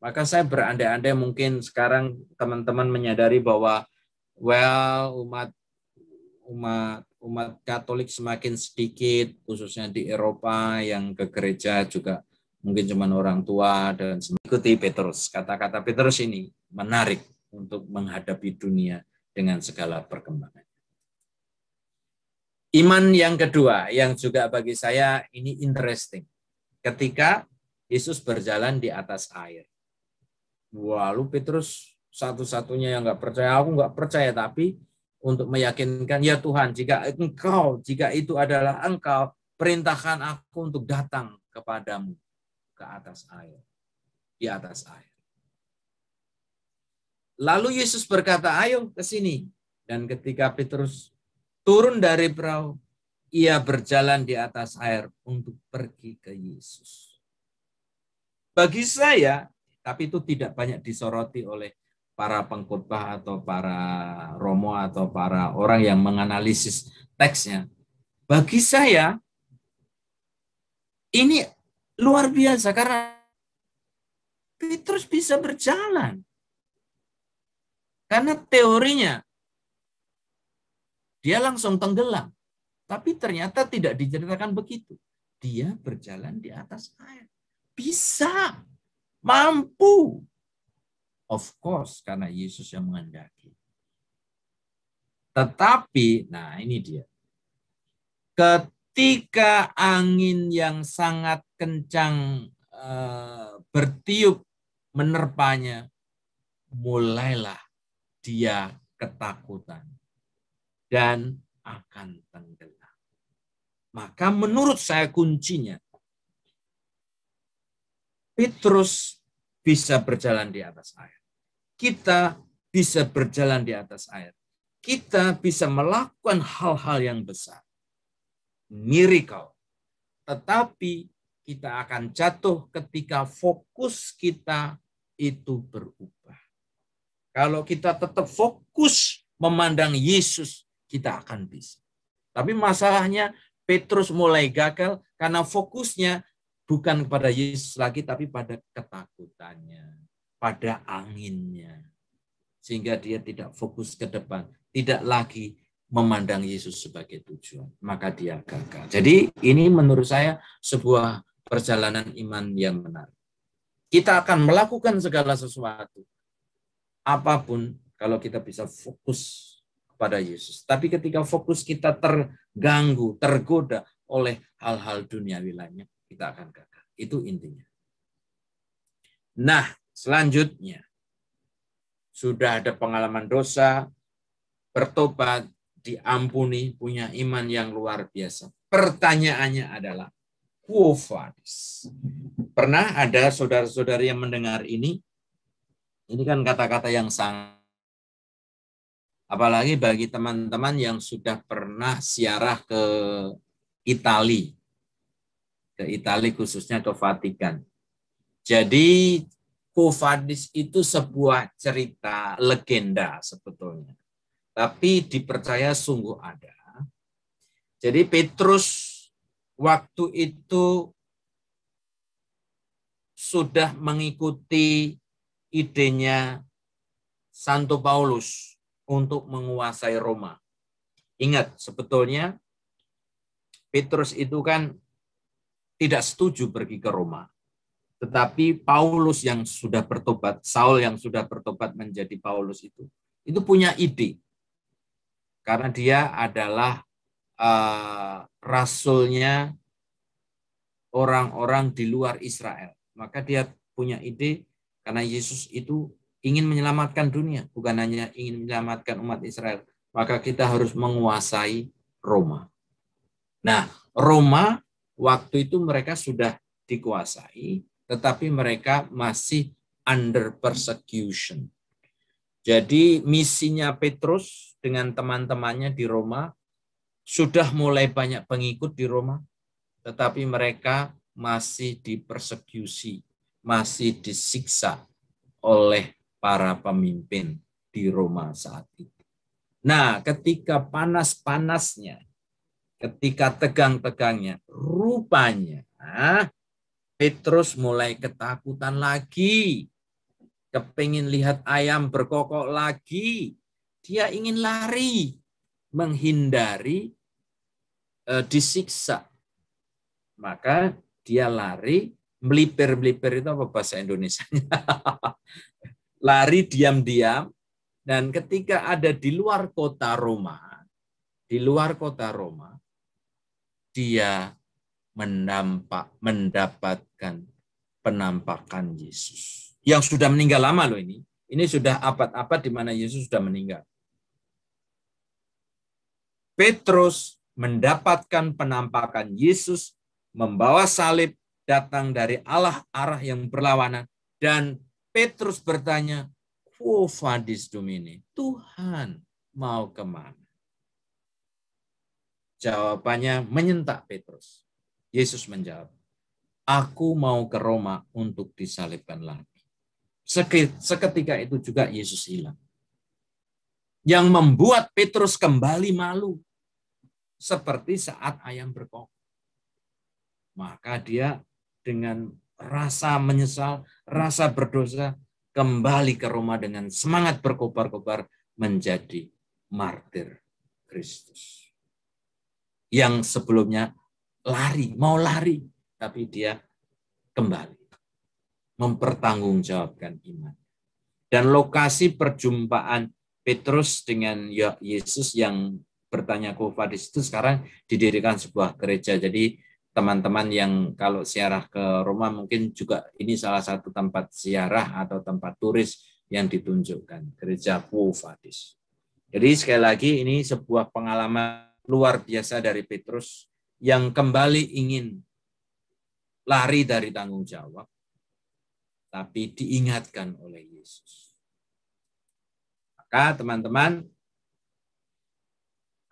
Maka saya berandai-andai mungkin sekarang teman-teman menyadari bahwa well umat umat umat Katolik semakin sedikit khususnya di Eropa yang ke gereja juga mungkin cuma orang tua dan ikuti Petrus. Kata-kata Petrus ini menarik untuk menghadapi dunia dengan segala perkembangan. Iman yang kedua yang juga bagi saya ini interesting. Ketika Yesus berjalan di atas air wah lu Petrus satu-satunya yang nggak percaya aku nggak percaya tapi untuk meyakinkan ya Tuhan jika engkau jika itu adalah engkau perintahkan aku untuk datang kepadamu ke atas air di atas air lalu Yesus berkata ayo ke sini dan ketika Petrus turun dari perahu ia berjalan di atas air untuk pergi ke Yesus bagi saya tapi itu tidak banyak disoroti oleh para pengkhotbah atau para romo atau para orang yang menganalisis teksnya. Bagi saya ini luar biasa karena Petrus bisa berjalan. Karena teorinya dia langsung tenggelam. Tapi ternyata tidak diceritakan begitu. Dia berjalan di atas air. Bisa Mampu. Of course, karena Yesus yang menghendaki. Tetapi, nah ini dia. Ketika angin yang sangat kencang e, bertiup menerpanya, mulailah dia ketakutan dan akan tenggelam. Maka menurut saya kuncinya Petrus bisa berjalan di atas air. Kita bisa berjalan di atas air. Kita bisa melakukan hal-hal yang besar. Miracle. Tetapi kita akan jatuh ketika fokus kita itu berubah. Kalau kita tetap fokus memandang Yesus, kita akan bisa. Tapi masalahnya Petrus mulai gagal karena fokusnya bukan kepada Yesus lagi tapi pada ketakutannya, pada anginnya. Sehingga dia tidak fokus ke depan, tidak lagi memandang Yesus sebagai tujuan, maka dia gagal. Jadi ini menurut saya sebuah perjalanan iman yang benar. Kita akan melakukan segala sesuatu apapun kalau kita bisa fokus pada Yesus. Tapi ketika fokus kita terganggu, tergoda oleh hal-hal duniawi lainnya, kita akan gagal. Itu intinya. Nah, selanjutnya sudah ada pengalaman dosa, bertobat, diampuni, punya iman yang luar biasa. Pertanyaannya adalah, quo vadis? Pernah ada saudara-saudari yang mendengar ini? Ini kan kata-kata yang sangat apalagi bagi teman-teman yang sudah pernah siarah ke Italia ke Italia khususnya ke Vatikan. Jadi Kovadis itu sebuah cerita legenda sebetulnya. Tapi dipercaya sungguh ada. Jadi Petrus waktu itu sudah mengikuti idenya Santo Paulus untuk menguasai Roma. Ingat, sebetulnya Petrus itu kan tidak setuju pergi ke Roma. Tetapi Paulus yang sudah bertobat, Saul yang sudah bertobat menjadi Paulus itu, itu punya ide. Karena dia adalah uh, rasulnya orang-orang di luar Israel. Maka dia punya ide karena Yesus itu ingin menyelamatkan dunia, bukan hanya ingin menyelamatkan umat Israel. Maka kita harus menguasai Roma. Nah, Roma waktu itu mereka sudah dikuasai, tetapi mereka masih under persecution. Jadi misinya Petrus dengan teman-temannya di Roma sudah mulai banyak pengikut di Roma, tetapi mereka masih dipersekusi, masih disiksa oleh para pemimpin di Roma saat itu. Nah, ketika panas-panasnya Ketika tegang-tegangnya, rupanya ah, Petrus mulai ketakutan lagi. Kepingin lihat ayam berkokok lagi. Dia ingin lari, menghindari e, disiksa. Maka dia lari, melipir-melipir itu apa bahasa Indonesia? lari diam-diam, dan ketika ada di luar kota Roma, di luar kota Roma, dia mendampak, mendapatkan penampakan Yesus. Yang sudah meninggal lama loh ini. Ini sudah abad-abad di mana Yesus sudah meninggal. Petrus mendapatkan penampakan Yesus membawa salib datang dari Allah arah yang berlawanan dan Petrus bertanya, Quo vadis Domine? Tuhan mau kemana? Jawabannya menyentak Petrus. Yesus menjawab, Aku mau ke Roma untuk disalibkan lagi. Seketika itu juga Yesus hilang. Yang membuat Petrus kembali malu. Seperti saat ayam berkok. Maka dia dengan rasa menyesal, rasa berdosa, kembali ke Roma dengan semangat berkobar-kobar menjadi martir Kristus yang sebelumnya lari, mau lari, tapi dia kembali. Mempertanggungjawabkan iman. Dan lokasi perjumpaan Petrus dengan ya-, Yesus yang bertanya kufadis itu sekarang didirikan sebuah gereja. Jadi teman-teman yang kalau siarah ke Roma mungkin juga ini salah satu tempat siarah atau tempat turis yang ditunjukkan gereja Kufadis. Jadi sekali lagi ini sebuah pengalaman luar biasa dari Petrus yang kembali ingin lari dari tanggung jawab, tapi diingatkan oleh Yesus. Maka teman-teman,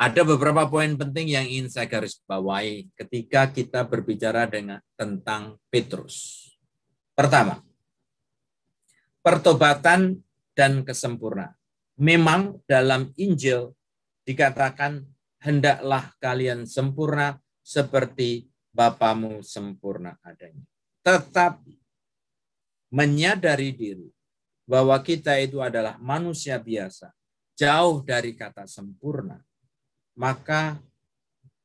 ada beberapa poin penting yang ingin saya garis bawahi ketika kita berbicara dengan tentang Petrus. Pertama, pertobatan dan kesempurnaan. Memang dalam Injil dikatakan hendaklah kalian sempurna seperti Bapamu sempurna adanya. Tetapi menyadari diri bahwa kita itu adalah manusia biasa, jauh dari kata sempurna, maka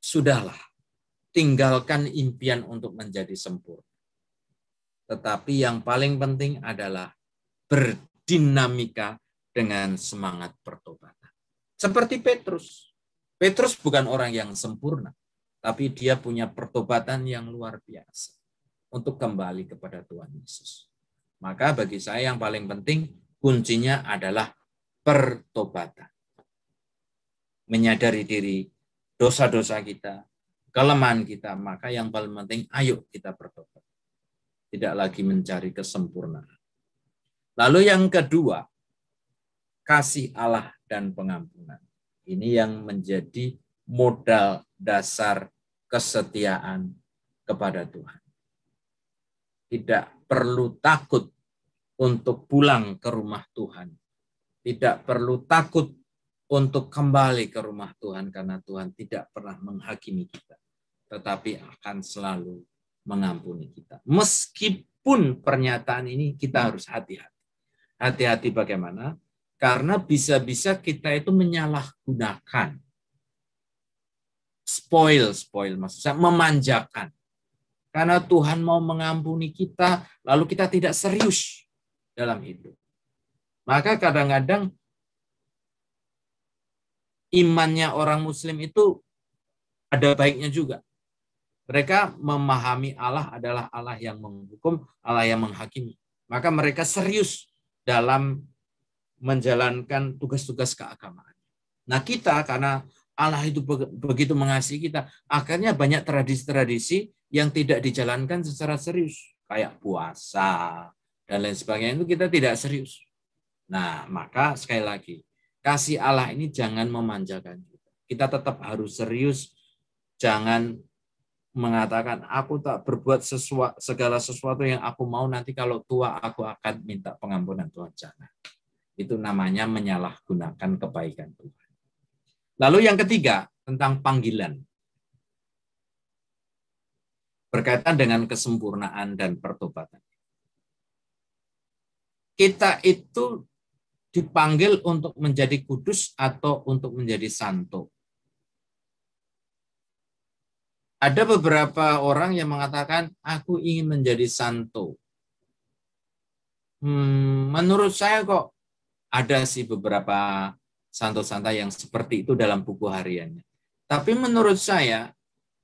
sudahlah tinggalkan impian untuk menjadi sempurna. Tetapi yang paling penting adalah berdinamika dengan semangat pertobatan. Seperti Petrus, Petrus bukan orang yang sempurna, tapi dia punya pertobatan yang luar biasa untuk kembali kepada Tuhan Yesus. Maka bagi saya yang paling penting kuncinya adalah pertobatan. Menyadari diri dosa-dosa kita, kelemahan kita, maka yang paling penting ayo kita bertobat. Tidak lagi mencari kesempurnaan. Lalu yang kedua, kasih Allah dan pengampunan. Ini yang menjadi modal dasar kesetiaan kepada Tuhan. Tidak perlu takut untuk pulang ke rumah Tuhan. Tidak perlu takut untuk kembali ke rumah Tuhan karena Tuhan tidak pernah menghakimi kita, tetapi akan selalu mengampuni kita. Meskipun pernyataan ini kita harus hati-hati. Hati-hati bagaimana? Karena bisa-bisa kita itu menyalahgunakan. Spoil, spoil maksud saya, memanjakan. Karena Tuhan mau mengampuni kita, lalu kita tidak serius dalam itu. Maka kadang-kadang imannya orang muslim itu ada baiknya juga. Mereka memahami Allah adalah Allah yang menghukum, Allah yang menghakimi. Maka mereka serius dalam menjalankan tugas-tugas keagamaan. Nah kita karena Allah itu begitu mengasihi kita, akhirnya banyak tradisi-tradisi yang tidak dijalankan secara serius. Kayak puasa dan lain sebagainya itu kita tidak serius. Nah maka sekali lagi, kasih Allah ini jangan memanjakan kita. Kita tetap harus serius, jangan mengatakan aku tak berbuat sesuatu, segala sesuatu yang aku mau nanti kalau tua aku akan minta pengampunan Tuhan jangan. Itu namanya menyalahgunakan kebaikan Tuhan. Lalu yang ketiga, tentang panggilan. Berkaitan dengan kesempurnaan dan pertobatan. Kita itu dipanggil untuk menjadi kudus atau untuk menjadi santo. Ada beberapa orang yang mengatakan, aku ingin menjadi santo. Hmm, menurut saya kok ada sih beberapa santo-santa yang seperti itu dalam buku hariannya. Tapi menurut saya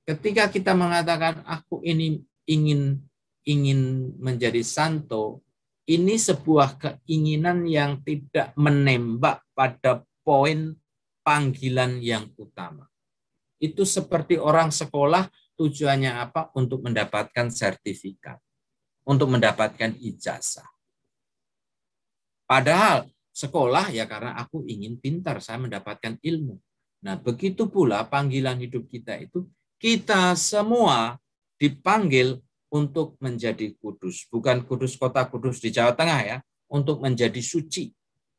ketika kita mengatakan aku ini ingin ingin menjadi santo, ini sebuah keinginan yang tidak menembak pada poin panggilan yang utama. Itu seperti orang sekolah tujuannya apa? Untuk mendapatkan sertifikat, untuk mendapatkan ijazah. Padahal Sekolah ya karena aku ingin pintar, saya mendapatkan ilmu. Nah, begitu pula panggilan hidup kita itu kita semua dipanggil untuk menjadi kudus, bukan kudus kota kudus di Jawa Tengah ya, untuk menjadi suci.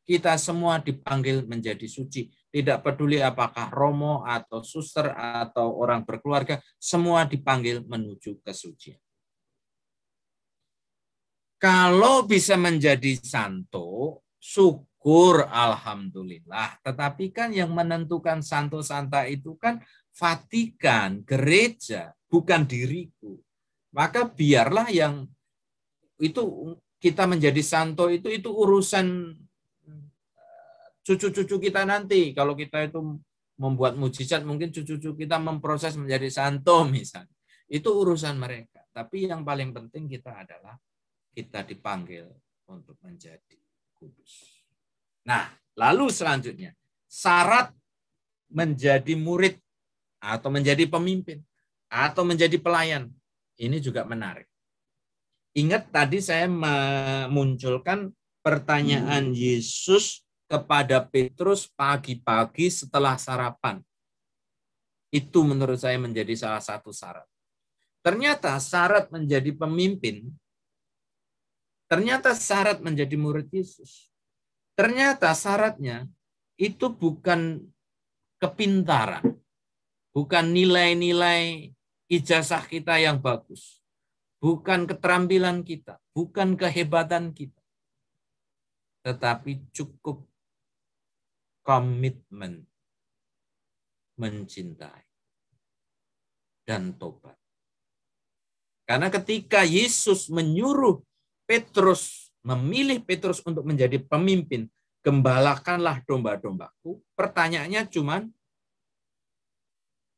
Kita semua dipanggil menjadi suci. Tidak peduli apakah romo atau suster atau orang berkeluarga, semua dipanggil menuju kesucian. Kalau bisa menjadi santo, syukur alhamdulillah. Tetapi kan yang menentukan santo santa itu kan Vatikan, gereja, bukan diriku. Maka biarlah yang itu kita menjadi santo itu itu urusan eh, cucu-cucu kita nanti. Kalau kita itu membuat mujizat mungkin cucu-cucu kita memproses menjadi santo misalnya. Itu urusan mereka. Tapi yang paling penting kita adalah kita dipanggil untuk menjadi Kudus. Nah, lalu selanjutnya, syarat menjadi murid atau menjadi pemimpin atau menjadi pelayan. Ini juga menarik. Ingat tadi saya memunculkan pertanyaan hmm. Yesus kepada Petrus pagi-pagi setelah sarapan. Itu menurut saya menjadi salah satu syarat. Ternyata syarat menjadi pemimpin Ternyata syarat menjadi murid Yesus. Ternyata syaratnya itu bukan kepintaran, bukan nilai-nilai ijazah kita yang bagus, bukan keterampilan kita, bukan kehebatan kita, tetapi cukup komitmen mencintai dan tobat. Karena ketika Yesus menyuruh Petrus memilih Petrus untuk menjadi pemimpin, gembalakanlah domba-dombaku. Pertanyaannya cuman,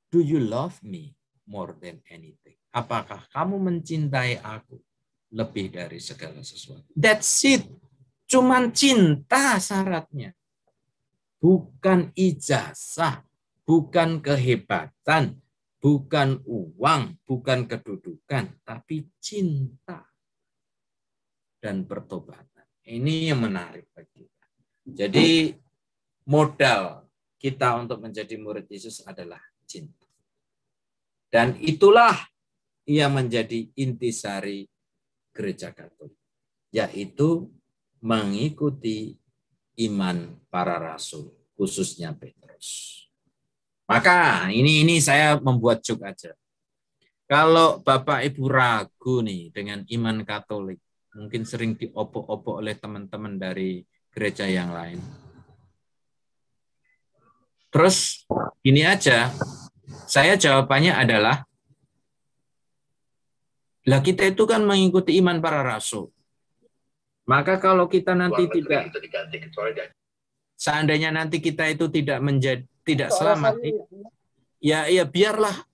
do you love me more than anything? Apakah kamu mencintai aku lebih dari segala sesuatu? That's it. Cuman cinta syaratnya. Bukan ijazah, bukan kehebatan, bukan uang, bukan kedudukan, tapi cinta dan pertobatan. Ini yang menarik bagi kita. Jadi modal kita untuk menjadi murid Yesus adalah cinta. Dan itulah ia menjadi intisari gereja Katolik, yaitu mengikuti iman para rasul, khususnya Petrus. Maka ini ini saya membuat joke aja. Kalau Bapak Ibu ragu nih dengan iman Katolik, mungkin sering diopo-opo oleh teman-teman dari gereja yang lain. Terus ini aja, saya jawabannya adalah, lah kita itu kan mengikuti iman para rasul. Maka kalau kita nanti tidak, seandainya nanti kita itu tidak menjadi tidak selamat, ya ya biarlah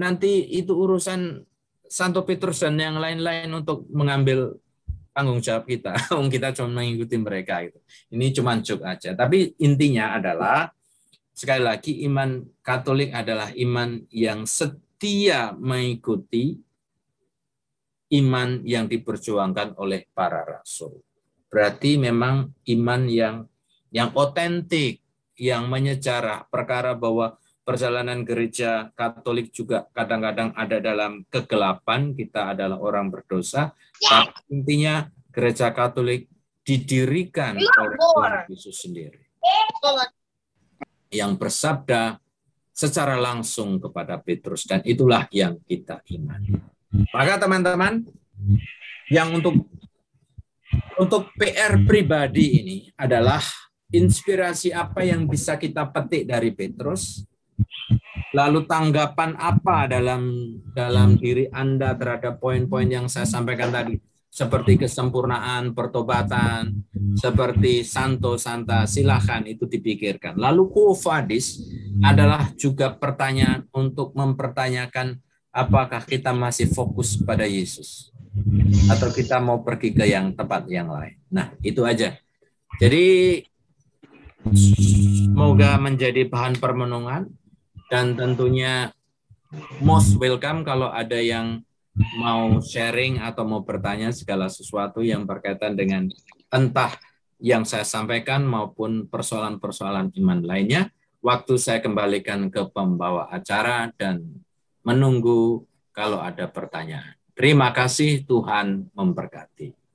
nanti itu urusan Santo Petrus dan yang lain-lain untuk mengambil tanggung jawab kita. Om kita cuma mengikuti mereka itu. Ini cuma cuk aja. Tapi intinya adalah sekali lagi iman Katolik adalah iman yang setia mengikuti iman yang diperjuangkan oleh para rasul. Berarti memang iman yang yang otentik, yang menyejarah perkara bahwa perjalanan gereja Katolik juga kadang-kadang ada dalam kegelapan, kita adalah orang berdosa, ya. tapi intinya gereja Katolik didirikan oleh Tuhan Yesus sendiri. Yang bersabda secara langsung kepada Petrus dan itulah yang kita ingat. Maka teman-teman, yang untuk untuk PR pribadi ini adalah inspirasi apa yang bisa kita petik dari Petrus, Lalu tanggapan apa dalam dalam diri Anda terhadap poin-poin yang saya sampaikan tadi? Seperti kesempurnaan, pertobatan, seperti santo santa, silahkan itu dipikirkan. Lalu kufadis adalah juga pertanyaan untuk mempertanyakan apakah kita masih fokus pada Yesus atau kita mau pergi ke yang tepat yang lain. Nah, itu aja. Jadi semoga menjadi bahan permenungan dan tentunya most welcome kalau ada yang mau sharing atau mau bertanya segala sesuatu yang berkaitan dengan entah yang saya sampaikan maupun persoalan-persoalan iman lainnya. Waktu saya kembalikan ke pembawa acara dan menunggu kalau ada pertanyaan. Terima kasih Tuhan memberkati.